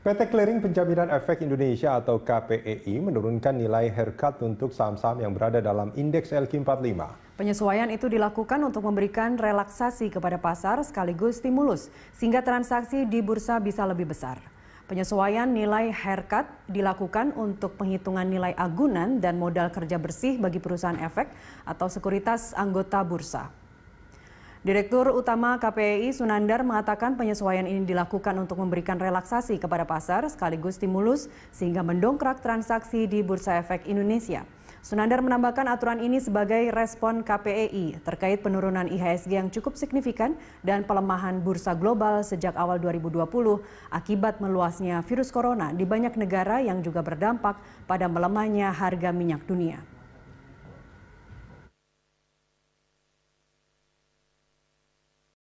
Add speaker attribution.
Speaker 1: PT Clearing Penjaminan Efek Indonesia atau KPEI menurunkan nilai haircut untuk saham-saham yang berada dalam indeks LQ45.
Speaker 2: Penyesuaian itu dilakukan untuk memberikan relaksasi kepada pasar sekaligus stimulus sehingga transaksi di bursa bisa lebih besar. Penyesuaian nilai haircut dilakukan untuk penghitungan nilai agunan dan modal kerja bersih bagi perusahaan efek atau sekuritas anggota bursa. Direktur Utama KPI Sunandar mengatakan penyesuaian ini dilakukan untuk memberikan relaksasi kepada pasar sekaligus stimulus sehingga mendongkrak transaksi di Bursa Efek Indonesia. Sunandar menambahkan aturan ini sebagai respon KPEI terkait penurunan IHSG yang cukup signifikan dan pelemahan bursa global sejak awal 2020 akibat meluasnya virus corona di banyak negara yang juga berdampak pada melemahnya harga minyak dunia.